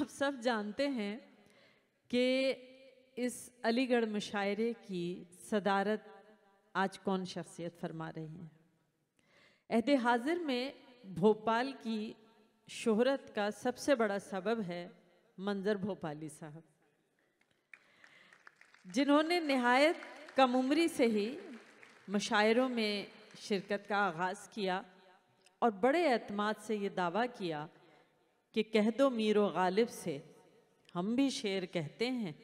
आप सब जानते हैं कि इस अलीगढ़ मुशायरे की सदारत आज कौन शख्सियत फरमा रही हैं अहद हाजिर में भोपाल की शोहरत का सबसे बड़ा सबब है मंजर भोपाली साहब जिन्होंने नहायत कम उम्री से ही मुशायरों में शिरकत का आगाज़ किया और बड़े अतमाद से ये दावा किया कि कह दो मीरो गालिब से हम भी शेर कहते हैं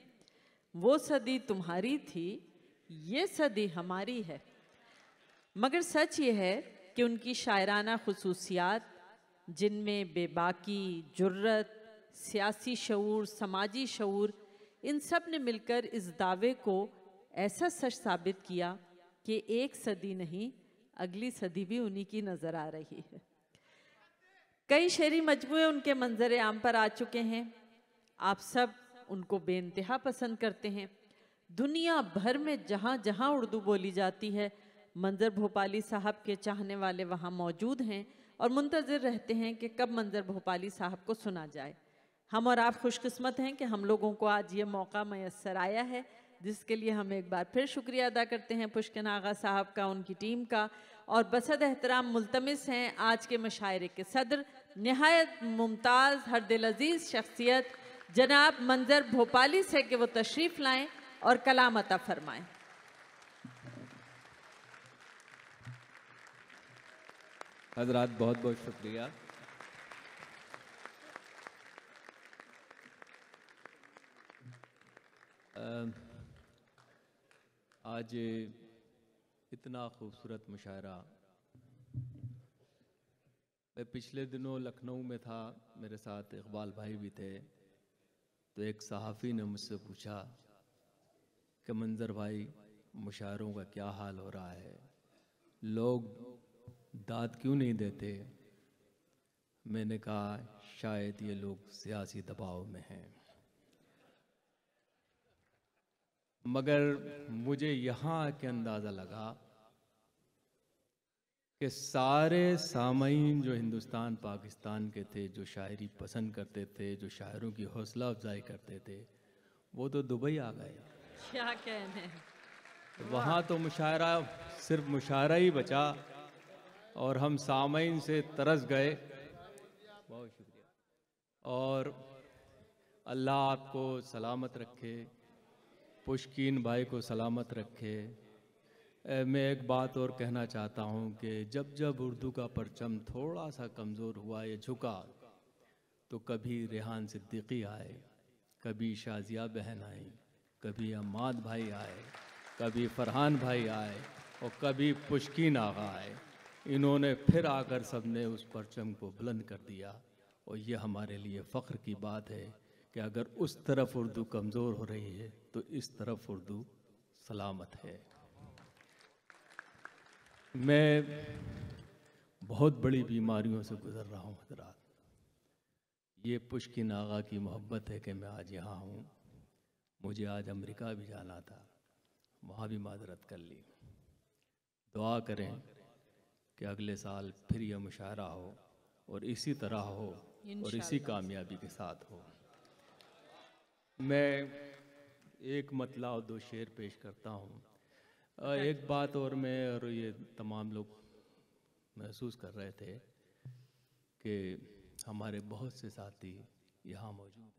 वो सदी तुम्हारी थी ये सदी हमारी है मगर सच ये है कि उनकी शायराना खसूसियात जिनमें बेबाकी जुर्रत सियासी शूर समाजी शूर इन सब ने मिलकर इस दावे को ऐसा सच साबित किया कि एक सदी नहीं अगली सदी भी उन्हीं की नज़र आ रही है कई शेरी मजमू उनके मंजर आम पर आ चुके हैं आप सब उनको बेानतहा पसंद करते हैं दुनिया भर में जहाँ जहाँ उर्दू बोली जाती है मंजर भोपाली साहब के चाहने वाले वहाँ मौजूद हैं और मुंतज़र रहते हैं कि कब मंजर भोपाली साहब को सुना जाए हम और आप खुशकस्मत हैं कि हम लोगों को आज ये मौका मैसर आया है जिसके लिए हम एक बार फिर शुक्रिया अदा करते हैं पुष्कन आगा साहब का उनकी टीम का और बसद एहतराम मुलतमस हैं आज के मशायरे के सदर नहायत मुमताज़ हर दिल अजीज़ शख्सियत जनाब मंजर भोपाली से कि वो तशरीफ़ लाएं और कलाम अता फरमाएं हजरात बहुत बहुत शुक्रिया आज इतना खूबसूरत मुशायरा मैं पिछले दिनों लखनऊ में था मेरे साथ इकबाल भाई भी थे तो एक सहाफ़ी ने मुझसे पूछा कि मंज़र भाई मुशायरों का क्या हाल हो रहा है लोग दाद क्यों नहीं देते मैंने कहा शायद ये लोग सियासी दबाव में हैं मगर मुझे यहाँ के अंदाज़ा लगा कि सारे सामीन जो हिंदुस्तान पाकिस्तान के थे जो शायरी पसंद करते थे जो शायरों की हौसला अफजाई करते थे वो तो दुबई आ गए क्या कहने वहाँ तो मुशायरा सिर्फ मुशायरा ही बचा और हम सामयीन से तरस गए बहुत शुक्रिया और अल्लाह आपको सलामत रखे पुश्किन भाई को सलामत रखे मैं एक बात और कहना चाहता हूं कि जब जब उर्दू का परचम थोड़ा सा कमज़ोर हुआ या झुका तो कभी रेहान सिद्दीकी आए कभी शाजिया बहन आई कभी अम्माद भाई आए कभी फरहान भाई आए और कभी पुश्किन आगा आए इन्होंने फिर आकर सबने उस परचम को बुलंद कर दिया और यह हमारे लिए फ़ख्र की बात है कि अगर उस तरफ उर्दू कमज़ोर हो रही है तो इस तरफ उर्दू सलामत है मैं बहुत बड़ी बीमारियों से गुजर रहा हूँ हजरात ये पुष्किन नागा की मोहब्बत है कि मैं आज यहाँ हूँ मुझे आज अमेरिका भी जाना था वहाँ भी माजरत कर ली दुआ करें कि अगले साल फिर यह मुशायरा हो और इसी तरह हो और इसी कामयाबी के साथ हो मैं एक मतला और दो शेर पेश करता हूँ एक बात और मैं और ये तमाम लोग महसूस कर रहे थे कि हमारे बहुत से साथी यहाँ मौजूद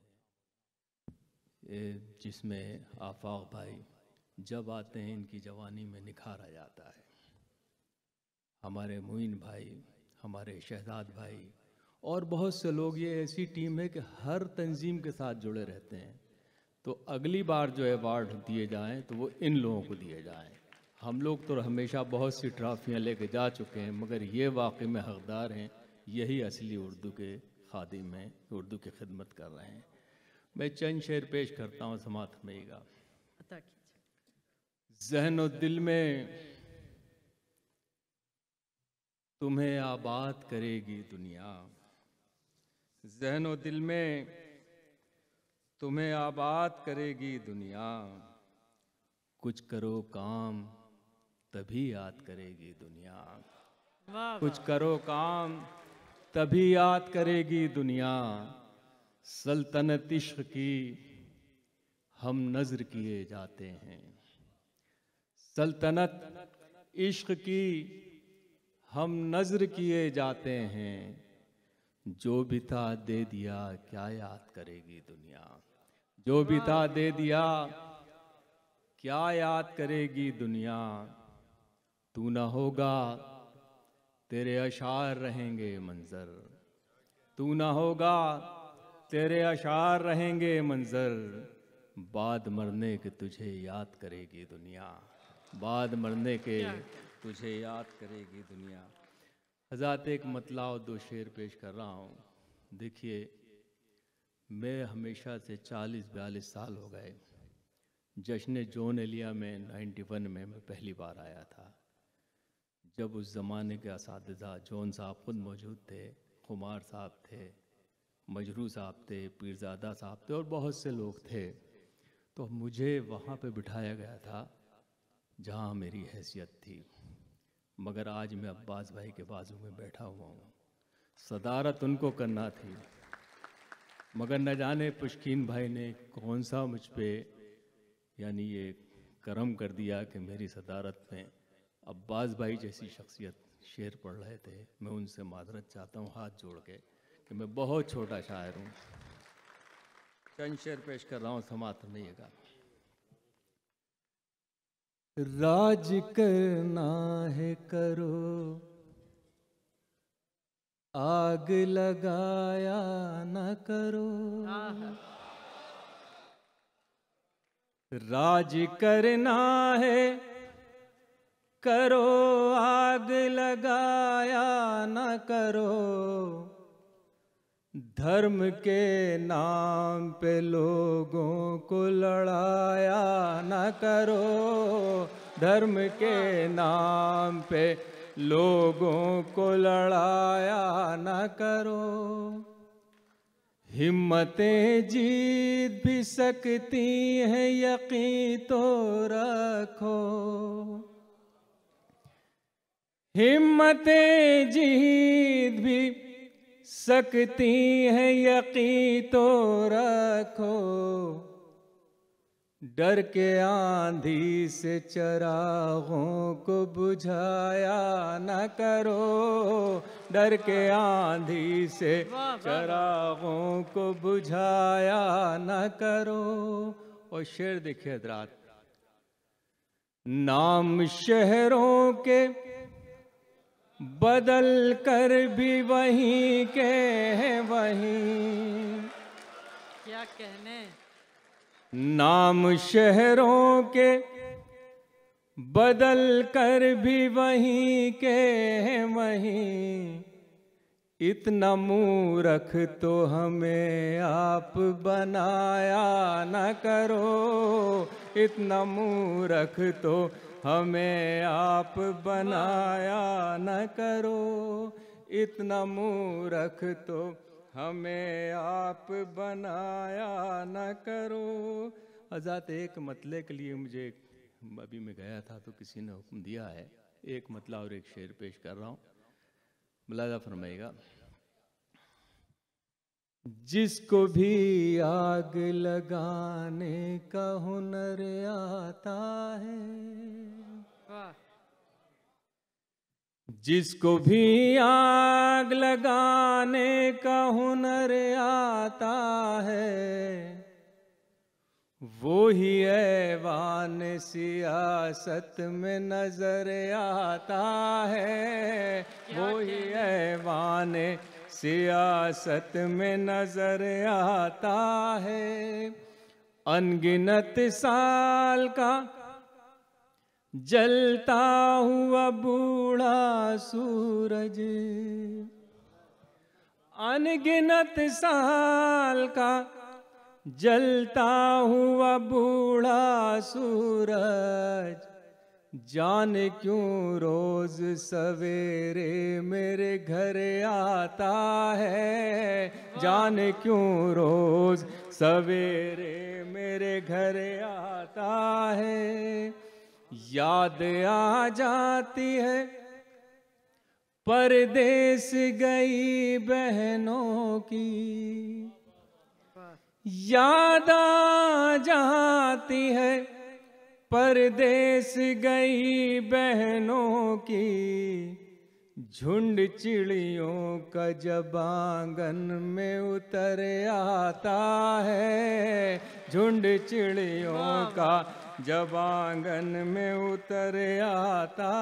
हैं जिसमें आफाक भाई जब आते हैं इनकी जवानी में निखारा जाता है हमारे मोइन भाई हमारे शहजाद भाई और बहुत से लोग ये ऐसी टीम है कि हर तंजीम के साथ जुड़े रहते हैं तो अगली बार जो अवार्ड दिए जाएं तो वो इन लोगों को दिए जाएं हम लोग तो हमेशा बहुत सी ट्रॉफियाँ लेके जा चुके हैं मगर ये वाक़ में हकदार हैं यही असली उर्दू के खादिम हैं उर्दू की खिदमत कर रहे हैं मैं चंद शेर पेश करता हूँ समात मेगा जहन और दिल में तुम्हें आबाद करेगी दुनिया जहन और दिल में तुम्हें आबाद करेगी दुनिया कुछ करो काम तभी याद करेगी दुनिया कुछ करो काम तभी याद करेगी दुनिया सल्तनत इश्क की हम नज़र किए जाते हैं सल्तनत इश्क की हम नज़र किए जाते हैं जो भी था दे दिया क्या याद करेगी दुनिया जो भी था दे दिया क्या याद करेगी दुनिया तू ना होगा तेरे अशार रहेंगे मंजर तू ना होगा तेरे अशार रहेंगे मंजर बाद मरने के तुझे याद करेगी दुनिया बाद मरने के तुझे याद करेगी दुनिया हजार एक मतलाव दो शेर पेश कर रहा हूँ देखिए मैं हमेशा से 40 बयालीस साल हो गए जश्न जोन एलिया में 91 में मैं पहली बार आया था जब उस ज़माने के इस जौन साहब खुद मौजूद थे कुमार साहब थे मजरू साहब थे पीरजादा साहब थे और बहुत से लोग थे तो मुझे वहाँ पे बिठाया गया था जहाँ मेरी हैसियत थी मगर आज मैं अब्बास भाई के बाजू में बैठा हुआ हूँ सदारत उनको करना थी मगर न जाने पुष्किन भाई ने कौन सा मुझ पर यानी ये करम कर दिया कि मेरी सदारत में अब्बास भाई जैसी शख्सियत शेर पढ़ रहे थे मैं उनसे माजरत चाहता हूँ हाथ जोड़ के कि मैं बहुत छोटा शायर हूँ चंद शेर पेश कर रहा हूँ समात है राज करना है करो आग लगाया न करो राज करना है करो आग लगाया न करो धर्म के नाम पे लोगों को लड़ाया न करो धर्म के नाम पे लोगों को लड़ाया न करो हिम्मतें जीत भी सकती हैं यकीन तो रखो हिम्मत जीत भी सकती है यकी तो रखो डर के आंधी से चरागों को बुझाया न करो डर के आंधी से चरागों को बुझाया न करो और शेर देखिए रात नाम शहरों के बदल कर भी वही के है वहीं क्या कहने नाम शहरों के बदल कर भी वहीं के है वहीं इतना मूरख तो हमें आप बनाया न करो इतना मूरख तो हमें आप बनाया न करो इतना मूर्ख तो हमें आप बनाया न करो आजाद एक मतले के लिए मुझे अभी मैं गया था तो किसी ने हुक्म दिया है एक मतला और एक शेर पेश कर रहा हूँ मुलाजा फरमाएगा जिसको भी आग लगाने का हुनर आता है जिसको भी आग लगाने का हुनर आता है वो ही ऐवान सियासत में नजर आता है वो ही ऐवान सियासत में नजर आता है अनगिनत साल का जलता हुआ बूढ़ा सूरज अनगिनत साल का जलता हुआ बूढ़ा सूरज जाने क्यों रोज सवेरे मेरे घर आता है जान क्यों रोज सवेरे मेरे घर आता है याद आ जाती है परदेश गई बहनों की याद आ जाती है परदेश गई बहनों की झुंड चिड़ियों का जब आंगन में उतर आता है झुंड चिड़ियों का जब आंगन में उतर आता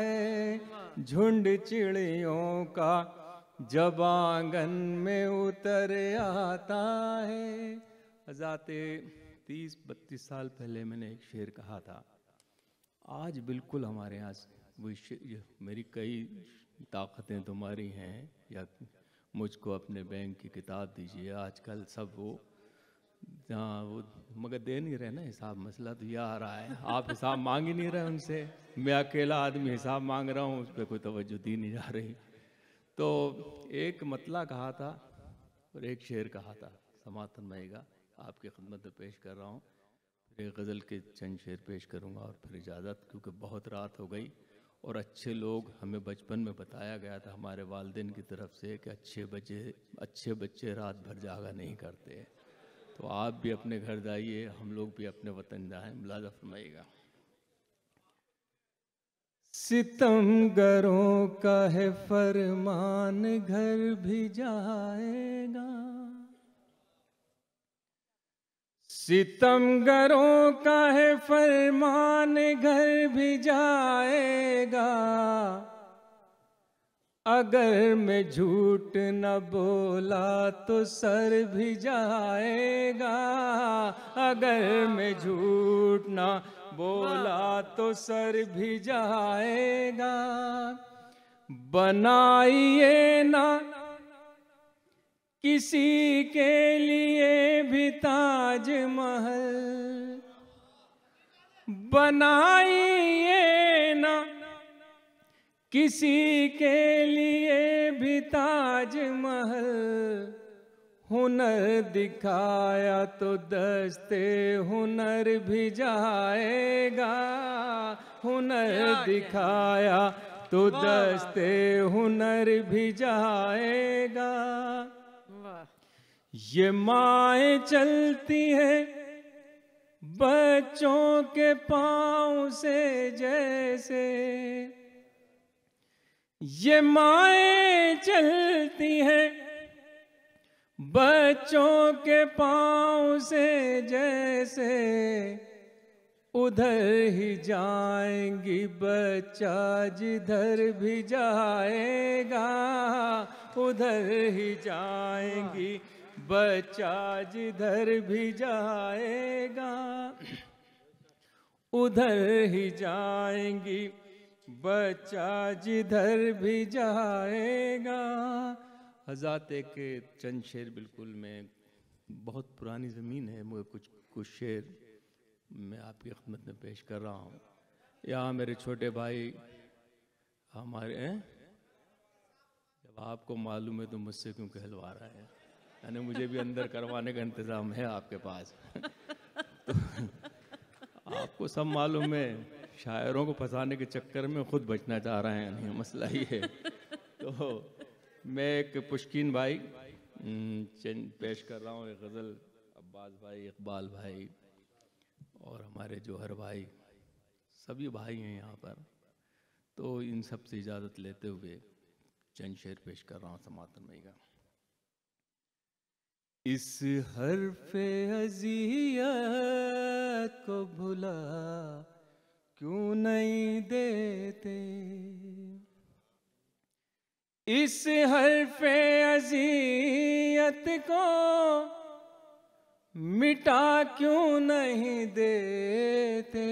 है झुंड चिड़ियों का जब आंगन में उतर आता है जाते तीस बत्तीस साल पहले मैंने एक शेर कहा था आज बिल्कुल हमारे यहाँ वो मेरी कई ताकतें तुम्हारी हैं या मुझको अपने बैंक की किताब दीजिए आजकल सब वो हाँ वो मगर दे नहीं रहे ना हिसाब मसला तो ये आ रहा है आप हिसाब मांग ही नहीं रहे उनसे मैं अकेला आदमी हिसाब मांग रहा हूँ उस पर कोई तवज्जो दी नहीं जा रही तो एक मतला कहा था और एक शेर कहा था समातन मई का आपकी खिदमत में तो पेश कर रहा हूँ फिर गज़ल के चंद शेर पेश करूँगा और फिर इजाज़त क्योंकि बहुत रात हो गई और अच्छे लोग हमें बचपन में बताया गया था हमारे वालदेन की तरफ से कि अच्छे बच्चे अच्छे बच्चे रात भर जागा नहीं करते तो आप भी अपने घर जाइए हम लोग भी अपने वतन जाएँ मुलाजा फरमाइएगा सितम गरों का है फरमान घर भी जाएगा सितमगरों का है फरमान घर भी जाएगा अगर मैं झूठ न बोला तो सर भी जाएगा अगर मैं झूठ न बोला तो सर भी जाएगा बनाइए ना किसी के लिए भी ताज महल बनाइए ना किसी के लिए भी ताज महल हुनर दिखाया तो दस्ते हुनर भी जाएगा हुनर दिखाया तो दस्ते हुनर भी जाएगा ये माए चलती है बच्चों के पांव से जैसे ये माए चलती है बच्चों के पांव से जैसे उधर ही जाएंगी बच्चा जिधर भी जाएगा उधर ही जाएंगी बच्चा जिधर भी जाएगा उधर ही जाएंगी बच्चा जिधर भी जाएगा हजरात के चंद शेर बिल्कुल में बहुत पुरानी ज़मीन है मुझे कुछ कुछ शेर मैं आपकी खदमत में पेश कर रहा हूँ यहाँ मेरे छोटे भाई हमारे हैं जब आपको मालूम है तो मुझसे क्यों कहलवा रहा है यानी मुझे भी अंदर करवाने का इंतज़ाम है आपके पास तो आपको सब मालूम है शायरों को फंसाने के चक्कर में खुद बचना चाह रहे हैं मसला ही है तो मैं एक पुष्किन भाई पेश कर रहा हूँ एक गज़ल अब्बास भाई इकबाल भाई और हमारे जोहर भाई सभी भाई हैं यहाँ पर तो इन सब से इजाज़त लेते हुए चंद शेर पेश कर रहा हूँ समातन भाई का इस हरफे अजिया को भुला क्यों नहीं देते इस हरफे अजियत को मिटा क्यों नहीं देते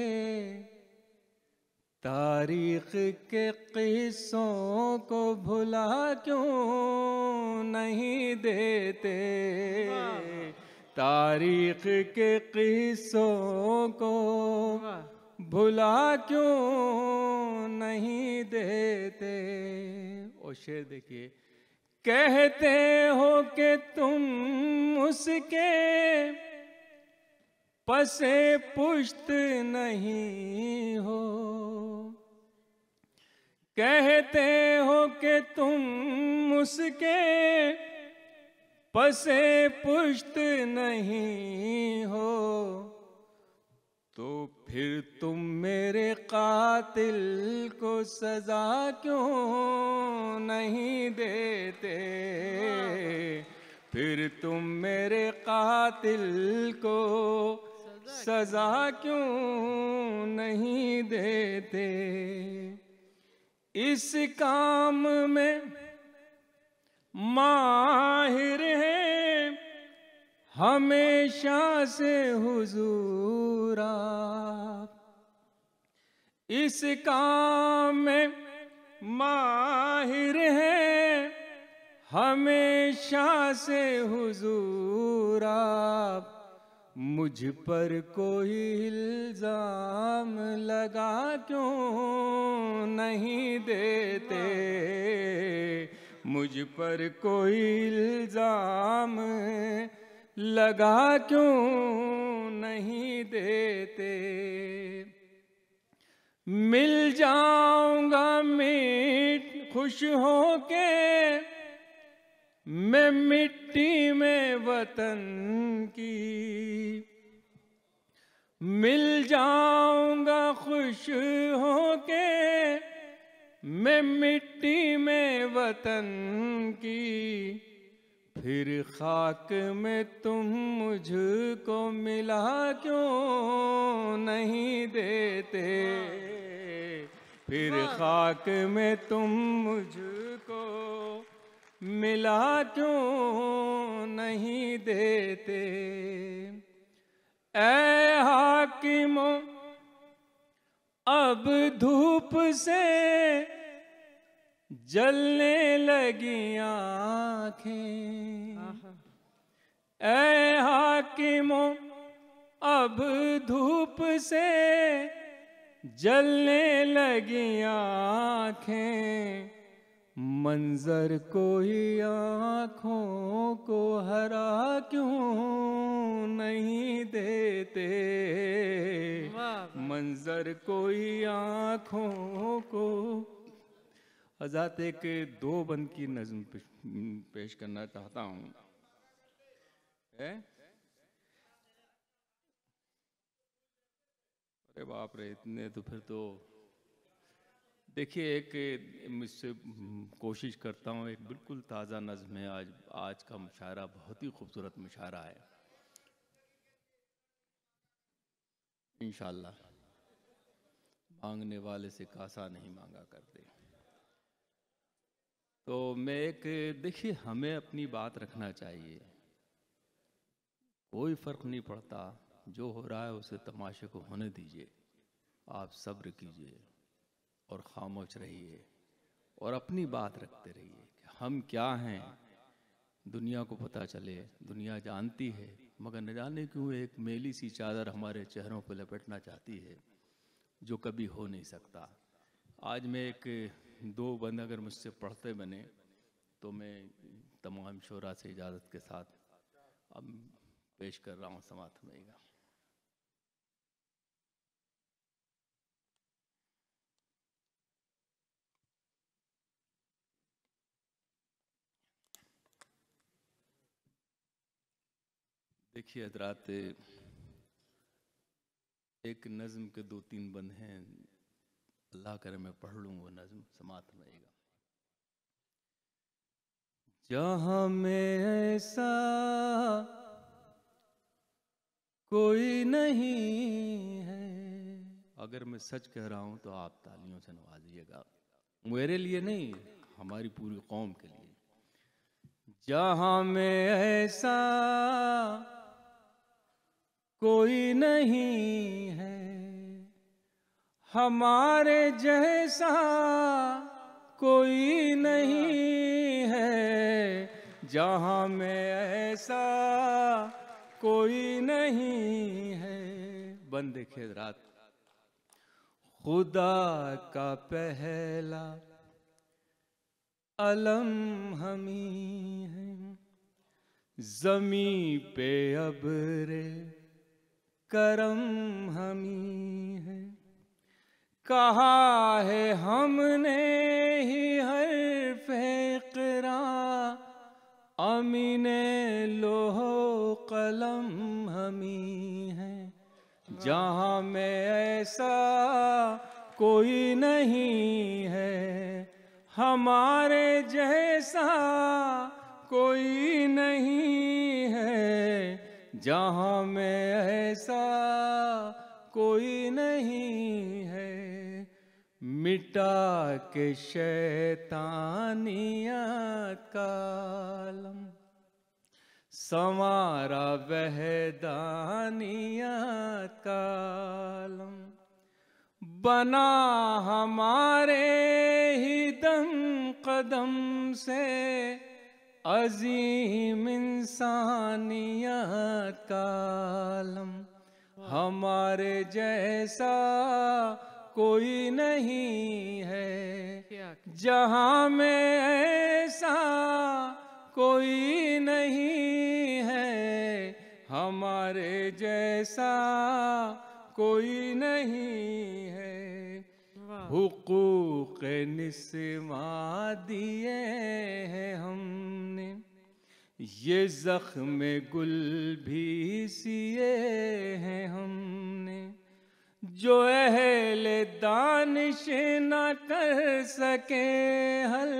तारीख के किस्सों को भुला क्यों नहीं देते तारीख के किस्सों को भुला क्यों नहीं देते ओ शेर देखिए कहते हो कि तुम उसके पसे पुष्ट नहीं हो कहते हो कि तुम उसके पसे पुष्ट नहीं हो तो फिर तुम मेरे कातिल को सजा क्यों नहीं देते फिर तुम मेरे कातिल को सजा क्यों नहीं देते इस काम में माहिर है हमेशा से हुजूरा इस काम में माहिर हैं हमेशा से हुजूरा मुझ पर कोई इल्ज़ाम लगा क्यों नहीं देते मुझ पर कोई इल्ज़ाम लगा क्यों नहीं देते मिल जाऊंगा मीट खुश हो के मैं मिट्टी में वतन की मिल जाऊंगा खुश हो के मैं मिट्टी में वतन की फिर खाक में तुम मुझको मिला क्यों नहीं देते फिर खाक में तुम मुझ मिला क्यों नहीं देते ए हाकिमो अब धूप से जलने लगी आंखें ए हाकिमो अब धूप से जलने लगी आँखें मंजर कोई आँखों को हरा क्यों नहीं देते मंजर कोई आँखों को आज़ाद एक दो बंद की नज्म पेश करना चाहता हूँ अरे बाप रे इतने तो फिर तो देखिए एक मुझसे कोशिश करता हूँ एक बिल्कुल ताज़ा नज़म है आज आज का मुशारा बहुत ही खूबसूरत मुशारा है इंशाल्लाह मांगने वाले से कासा नहीं मांगा करते तो मैं एक देखिए हमें अपनी बात रखना चाहिए कोई फ़र्क नहीं पड़ता जो हो रहा है उसे तमाशे को होने दीजिए आप सब्र कीजिए और खामोश रहिए और अपनी बात रखते रहिए हम क्या हैं दुनिया को पता चले दुनिया जानती है मगर न जाने क्यों एक मेली सी चादर हमारे चेहरों पर लपेटना चाहती है जो कभी हो नहीं सकता आज मैं एक दो बंद अगर मुझसे पढ़ते बने तो मैं तमाम शोरा से इजाज़त के साथ अब पेश कर रहा हूँ समाप्त में देखिए हजरात एक नज़म के दो तीन बंद हैं अल्लाह करे मैं पढ़ लूँ वो नज़म समात रहेगा जहाँ में ऐसा कोई नहीं है अगर मैं सच कह रहा हूँ तो आप तालियों से नवाजिएगा मेरे लिए नहीं हमारी पूरी कौम के लिए जहाँ में ऐसा कोई नहीं है हमारे जैसा कोई नहीं है जहाँ में ऐसा कोई नहीं है बंद रात खुदा का पहला अलम हमी है जमी पे अब रे करम हमी है कहा है हमने ही हर फेकरा अमीन लोहो कलम हमी है जहाँ में ऐसा कोई नहीं है हमारे जैसा कोई नहीं है जहाँ में ऐसा कोई नहीं है मिटा के शैतानियत कालम समारा दानिया कालम बना हमारे ही दम कदम से अजीम इंसानियत कालम हमारे जैसा कोई नहीं है जहाँ में ऐसा कोई नहीं है हमारे जैसा कोई नहीं हुकूक निस्वा दिए हैं हमने ये जख्म गुल भी सिए हैं हमने जो अहल दानिश न कर सके हल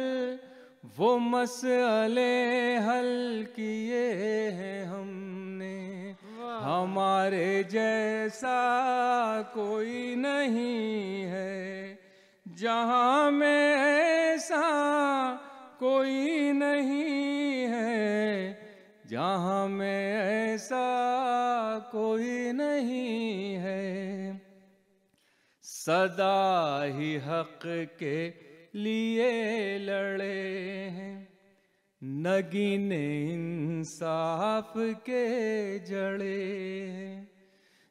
वो मसले हल किए हैं हमने हमारे जैसा कोई नहीं है जहाँ में ऐसा कोई नहीं है जहाँ में ऐसा कोई नहीं है सदा ही हक के लिए लड़े हैं नगिन इंसाफ के जड़े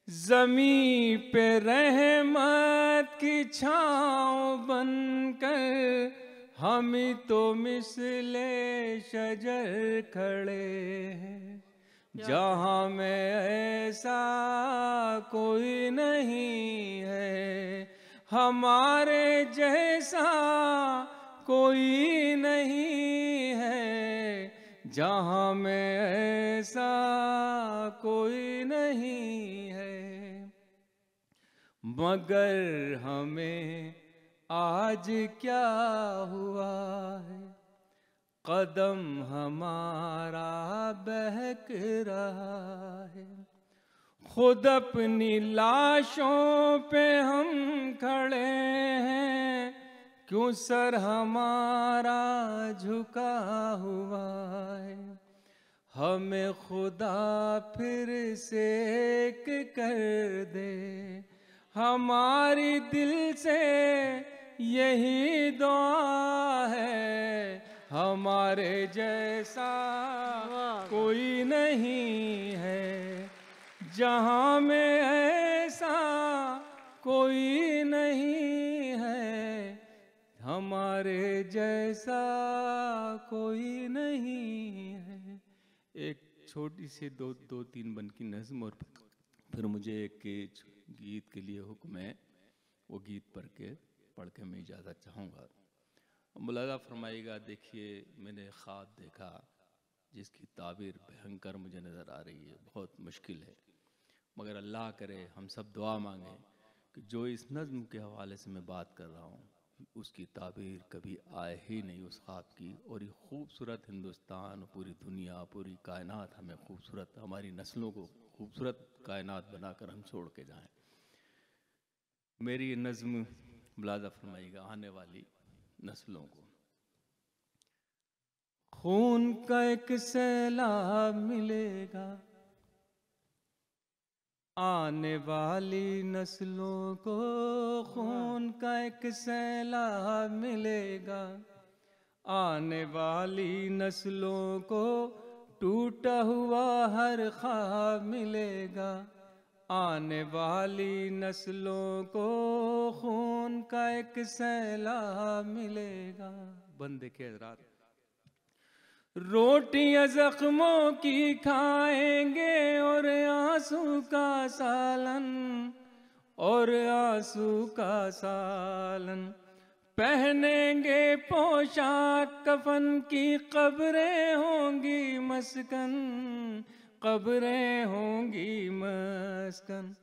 जमी पे रहमत की छाँव बनकर हम तो मिसले शजर खड़े जहाँ में ऐसा कोई नहीं है हमारे जैसा कोई नहीं है जहाँ में ऐसा कोई नहीं है मगर हमें आज क्या हुआ है कदम हमारा बहक रहा है खुद अपनी लाशों पे हम खड़े हैं क्यों सर हमारा झुका हुआ है हमें खुदा फिर से एक कर दे हमारी दिल से यही दुआ है हमारे जैसा कोई नहीं है जहाँ में ऐसा कोई नहीं तुम्हारे जैसा कोई नहीं है एक छोटी सी दो दो तीन बन की नज्म और फिर मुझे एक गीत के लिए हुक्म है वो गीत पढ़ के पढ़ के मैं इजाज़त चाहूँगा मुलाजा फरमाएगा देखिए मैंने ख्वाब देखा जिसकी ताबीर भयंकर मुझे नज़र आ रही है बहुत मुश्किल है मगर अल्लाह करे हम सब दुआ मांगें कि जो इस नज़म के हवाले से मैं बात कर रहा हूँ उसकी ताबीर कभी आए ही नहीं उस ख्वाब की और ये खूबसूरत हिंदुस्तान पूरी दुनिया पूरी कायनात हमें खूबसूरत हमारी नस्लों को खूबसूरत कायनात बनाकर हम छोड़ के जाएं मेरी ये नज़म मुलाजा फरमाइएगा आने वाली नस्लों को खून का एक सैलाब मिलेगा आने वाली नस्लों को खून का एक सैलाब मिलेगा आने वाली नस्लों को टूटा हुआ हर ख्वाब मिलेगा आने वाली नस्लों को खून का एक सैलाब मिलेगा बंद के रात रोटियां जख्मों की खाएंगे और आंसू का सालन और आंसू का सालन पहनेंगे पोशाक कफन की कब्रें होंगी मस्कन कब्रें होंगी मस्कन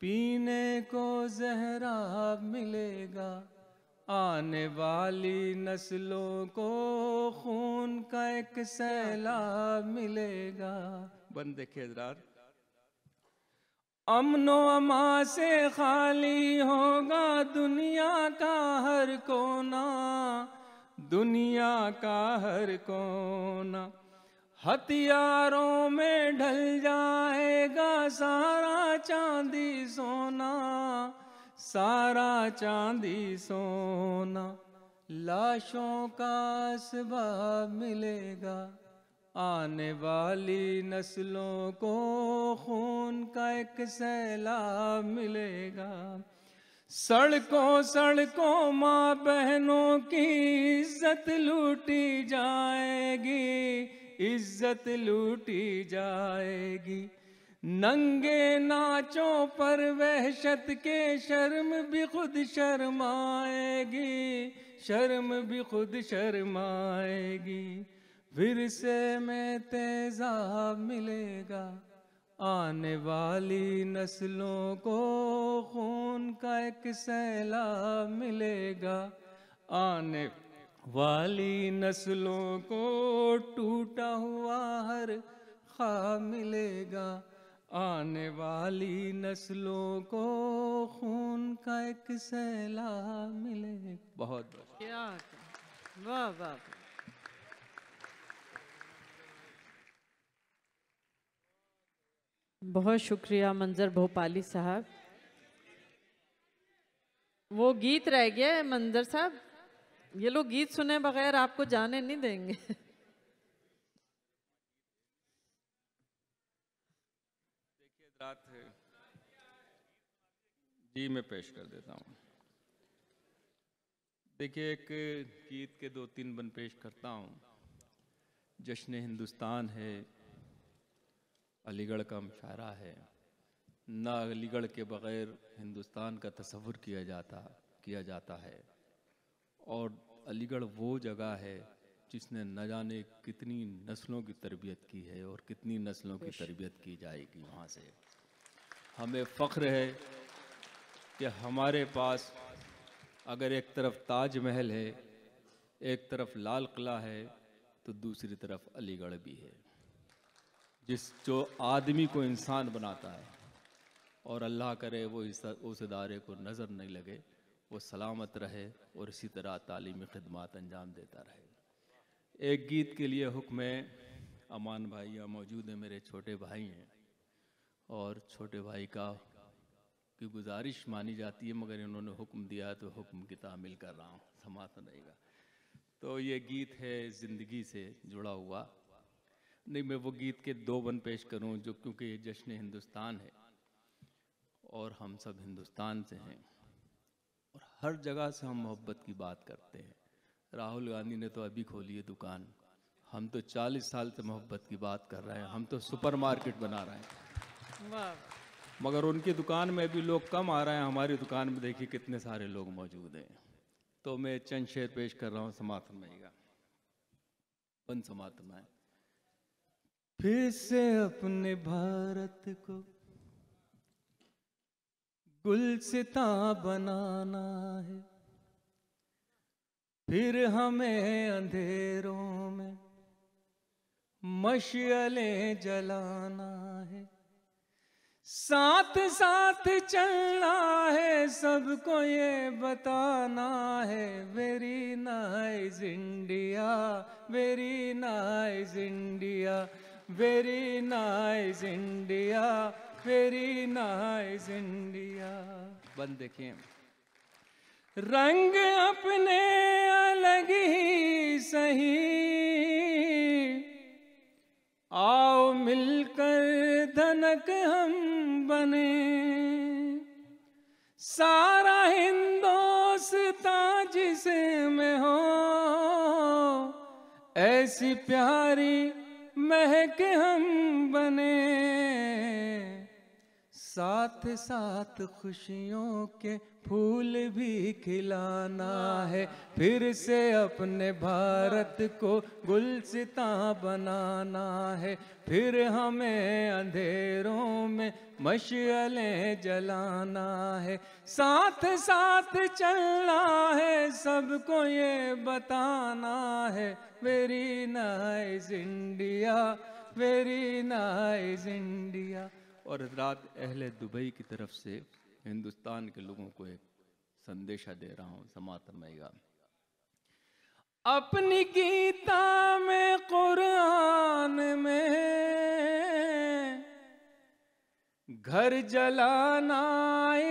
पीने को जहरा मिलेगा आने वाली नस्लों को खून का एक सैलाब मिलेगा बंद देखे अमनो अमा से खाली होगा दुनिया का हर कोना दुनिया का हर कोना हथियारों में ढल जाएगा सारा चांदी सोना सारा चांदी सोना लाशों का सुबह मिलेगा आने वाली नस्लों को खून का एक सैलाब मिलेगा सड़कों सड़कों माँ बहनों की इज्जत लूटी जाएगी इज्जत लूटी जाएगी नंगे नाचों पर वहशत के शर्म भी खुद शर्माएगी शर्म भी खुद शर्माएगी फिर से मैं तेजा मिलेगा आने वाली नस्लों को खून का एक सैला मिलेगा आने वाली नस्लों को टूटा हुआ हर खा मिलेगा आने वाली नस्लों को खून का एक सैला मिले बहुत वाह वाह बहुत शुक्रिया मंजर भोपाली साहब वो गीत रह गया है मंजर साहब ये लोग गीत सुने बगैर आपको जाने नहीं देंगे जी मैं पेश कर देता हूँ देखिए एक गीत के दो तीन बन पेश करता हूँ जश्न हिंदुस्तान है अलीगढ़ का मुशारा है ना अलीगढ़ के बग़ैर हिंदुस्तान का तस्वुर किया जाता किया जाता है और अलीगढ़ वो जगह है जिसने न जाने कितनी नस्लों की तरबियत की है और कितनी नस्लों की तरबियत की जाएगी वहाँ से हमें फ़ख्र है कि हमारे पास अगर एक तरफ ताजमहल है एक तरफ लाल किला है तो दूसरी तरफ अलीगढ़ भी है जिस जो आदमी को इंसान बनाता है और अल्लाह करे वो इस उस इदारे को नज़र नहीं लगे वो सलामत रहे और इसी तरह तालीमी खदमात अंजाम देता रहे एक गीत के लिए हुक्म अमान भाई मौजूद हैं मेरे छोटे भाई हैं और छोटे भाई का की गुजारिश मानी जाती है मगर इन्होंने हुक्म दिया तो हुक्म की तामिल कर रहा हूँ समाता रहेगा तो ये गीत है ज़िंदगी से जुड़ा हुआ नहीं मैं वो गीत के दो बन पेश करूँ जो क्योंकि ये जश्न हिंदुस्तान है और हम सब हिंदुस्तान से हैं और हर जगह से हम मोहब्बत की बात करते हैं राहुल गांधी ने तो अभी खोली है दुकान हम तो 40 साल से मोहब्बत की बात कर रहे हैं हम तो सुपरमार्केट बना रहे हैं वाह मगर उनकी दुकान में भी लोग कम आ रहे हैं हमारी दुकान में देखिए कितने सारे लोग मौजूद हैं तो मैं चंद शेर पेश कर रहा हूँ समातन में पन समातन में फिर से अपने भारत को गुलसिता बनाना है फिर हमें अंधेरों में मशियलें जलाना है साथ साथ चलना है सबको ये बताना है very nice India very nice India very nice India very nice India बंद देखिए रंग अपने अलग ही सही आओ मिलकर धनक हम बने सारा हिंदोस्ता जिसे में हो ऐसी प्यारी महक हम बने साथ साथ खुशियों के फूल भी खिलाना है फिर से अपने भारत को गुलसिता बनाना है फिर हमें अंधेरों में मशलें जलाना है साथ साथ चलना है सबको ये बताना है very nice India very nice India और हजरात अहल दुबई की तरफ से हिंदुस्तान के लोगों को एक संदेशा दे रहा हूँ समातमेगा अपनी गीता में कुरान में घर जलाना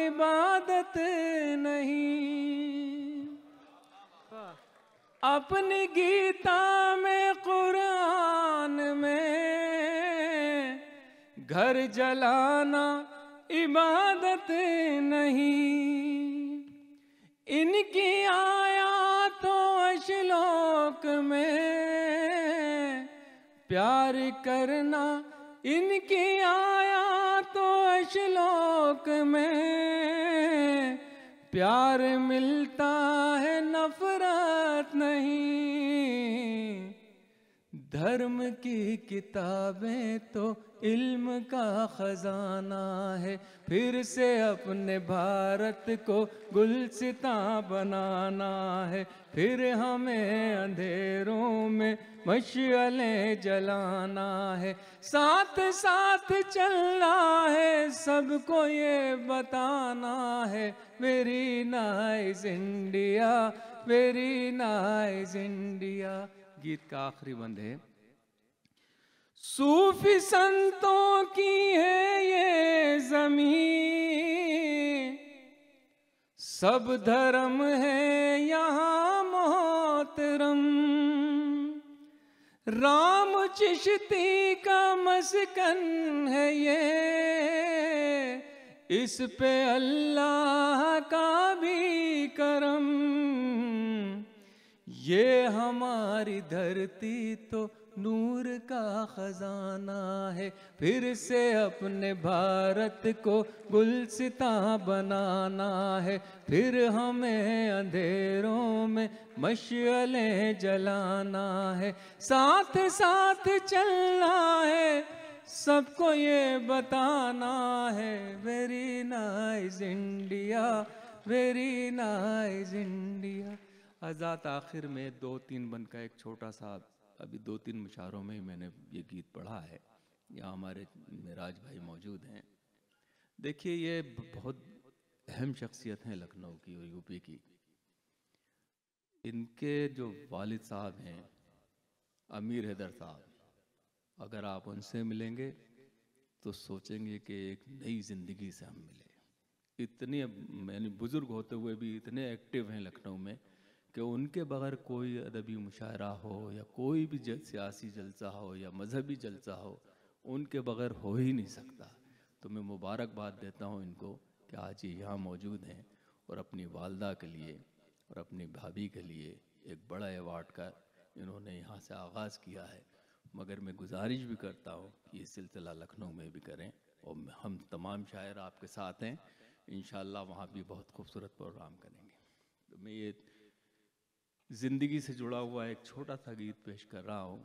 इबादत नहीं अपनी गीता में कुरान में घर जलाना इबादत नहीं इनकी आया तो श्लोक में प्यार करना इनकी आया तो श्लोक में प्यार मिलता है नफरत नहीं धर्म की किताबें तो इल्म का खजाना है फिर से अपने भारत को गुलसिता बनाना है फिर हमें अंधेरों में मशलें जलाना है साथ साथ चलना है सबको ये बताना है मेरी नाइज इंडिया मेरी नाइज इंडिया गीत का आखिरी बंद है सूफी संतों की है ये जमीन सब धर्म है यहाँ मोहतरम राम चिश्ती का मस्कन है ये इस पे अल्लाह का भी करम ये हमारी धरती तो नूर का खजाना है फिर से अपने भारत को गुलसिता बनाना है फिर हमें अंधेरों में मशलें जलाना है साथ साथ चलना है सबको ये बताना है very nice India very nice India अजात आखिर में दो तीन बन का एक छोटा सा अभी दो तीन मुशारों में ही मैंने ये गीत पढ़ा है यहाँ हमारे मेराज भाई मौजूद हैं देखिए ये बहुत अहम शख्सियत हैं लखनऊ की और यूपी की इनके जो वालिद साहब हैं अमीर हैदर साहब अगर आप उनसे मिलेंगे तो सोचेंगे कि एक नई ज़िंदगी से हम मिले इतने मैंने बुज़ुर्ग होते हुए भी इतने एक्टिव हैं लखनऊ में कि उनके बगैर कोई अदबी मुशायरा हो या कोई भी सियासी जलसा हो या मजहबी जलसा हो उनके बगैर हो ही नहीं सकता तो मैं मुबारकबाद देता हूँ इनको कि आज ये यहाँ मौजूद हैं और अपनी वालदा के लिए और अपनी भाभी के लिए एक बड़ा अवार्ड का इन्होंने यहाँ से आगाज़ किया है मगर मैं गुजारिश भी करता हूँ कि ये सिलसिला लखनऊ में भी करें और हम तमाम शायर आपके साथ हैं इन वहाँ भी बहुत खूबसूरत प्रोग्राम करेंगे तो मैं ये जिंदगी से जुड़ा हुआ एक छोटा सा गीत पेश कर रहा हूं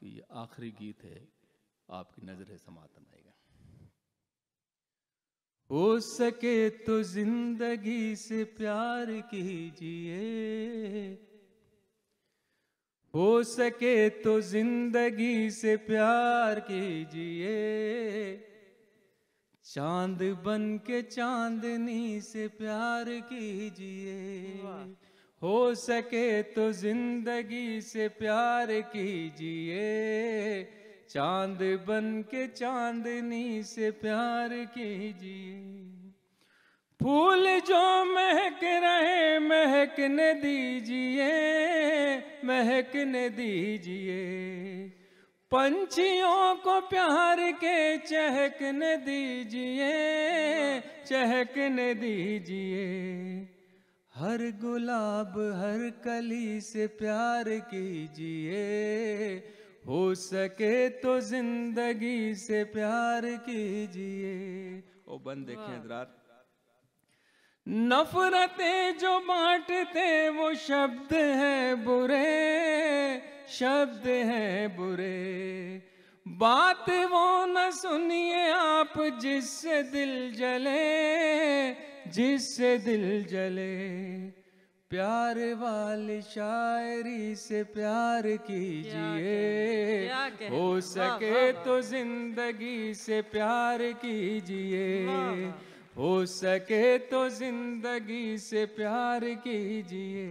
कि ये आखिरी गीत है आपकी नजर है समातन आएगा हो सके तो जिंदगी से प्यार कीजिए हो सके तो जिंदगी से प्यार कीजिए चांद बन के चांदनी से प्यार कीजिए हो सके तो जिंदगी से प्यार कीजिए चांद बन के चांदनी से प्यार कीजिए फूल जो महक रहे महकने दीजिए महकने दीजिए पंछियों को प्यार के चहकने दीजिए चहकने दीजिए हर गुलाब हर कली से प्यार कीजिए हो सके तो जिंदगी से प्यार कीजिए ओ बंद देखें हजरात नफरतें जो बांटते वो शब्द हैं बुरे शब्द हैं बुरे बात वो न सुनिए आप जिससे दिल जले जिससे दिल जले प्यार वाली शायरी से प्यार कीजिए हो सके तो जिंदगी से प्यार कीजिए हो सके तो जिंदगी से प्यार कीजिए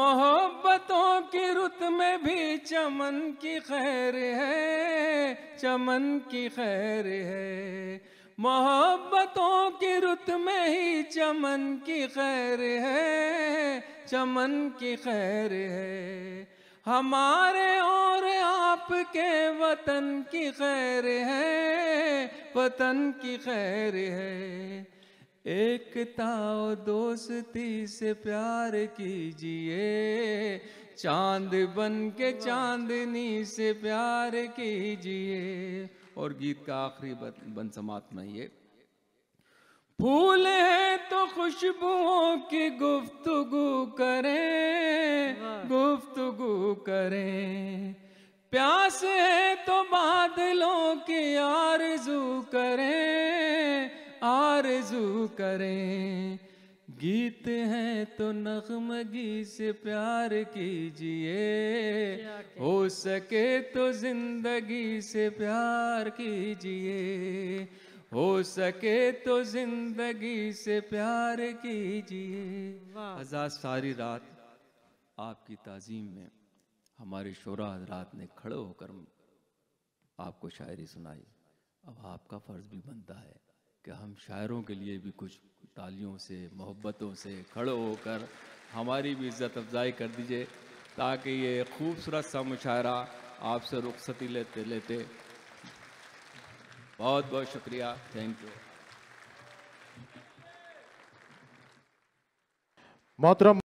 मोहब्बतों की रुत में भी चमन की खैर है चमन की खैर है मोहब्बतों की रुत में ही चमन की खैर है चमन की खैर है हमारे और आपके वतन की खैर है वतन की खैर है एकता और दोस्ती से प्यार कीजिए चांद बन के चांदनी से प्यार कीजिए और गीत का आखिरी बन समाप्त में ये फूल है तो खुशबुओं की गुफ्तगु करें गुफ्तगु करें प्यास है तो बादलों की आरजू करें आरजू करें गीत हैं तो नगमगी से प्यार कीजिए हो सके तो जिंदगी से प्यार कीजिए हो सके तो जिंदगी से प्यार कीजिए आजाद सारी रात आपकी ताजीम में हमारे शोरा हजरात ने खड़े होकर आपको शायरी सुनाई अब आपका फ़र्ज़ भी बनता है कि हम शायरों के लिए भी कुछ तालियों से मोहब्बतों से खड़े होकर हमारी भी इज़्ज़त अफजाई कर दीजिए ताकि ये खूबसूरत सा मुशायरा आपसे रुखसती लेते लेते बहुत बहुत शुक्रिया थैंक यू मोहतरम